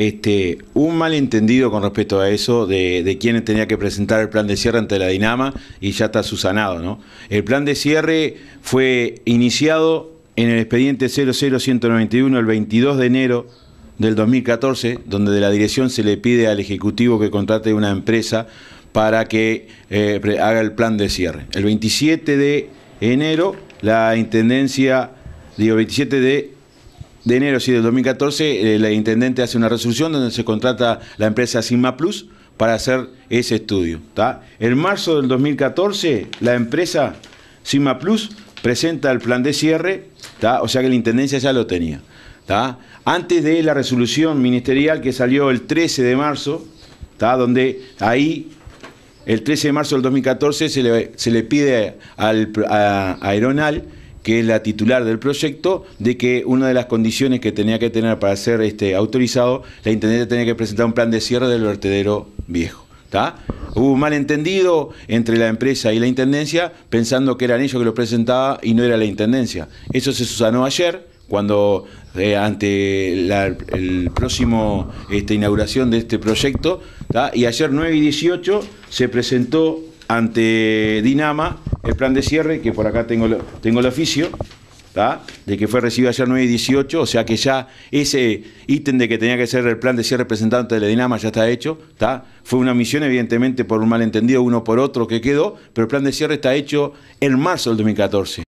Este, un malentendido con respecto a eso de, quién tenía que presentar el plan de cierre ante la Dinama y ya está susanado, ¿no? El plan de cierre fue iniciado en el expediente 00191 el 22 de enero del 2014, donde de la dirección se le pide al Ejecutivo que contrate una empresa para que eh, haga el plan de cierre. El 27 de enero, la Intendencia, digo, 27 de de enero sí, del 2014, eh, la intendente hace una resolución donde se contrata la empresa Sigma Plus para hacer ese estudio. En marzo del 2014, la empresa Sigma Plus presenta el plan de cierre, o sea que la intendencia ya lo tenía. Antes de la resolución ministerial que salió el 13 de marzo, donde ahí el 13 de marzo del 2014 se le, pide al, a, a Aeronal que es la titular del proyecto, de que una de las condiciones que tenía que tener para ser este, autorizado, la Intendencia tenía que presentar un plan de cierre del vertedero viejo. Hubo un malentendido entre la empresa y la intendencia, pensando que eran ellos que lo presentaba y no era la intendencia. Eso se susanó ayer, cuando eh, ante la el próximo este, inauguración de este proyecto, y ayer 9 y 18 se presentó ante Dinama el plan de cierre, que por acá tengo, tengo el oficio, de que fue recibido ayer 9 y 18, o sea que ya ese ítem de que tenía que ser el plan de cierre representante de la Dinama ya está hecho, fue una misión evidentemente por un malentendido uno por otro que quedó, pero el plan de cierre está hecho en marzo del 2014.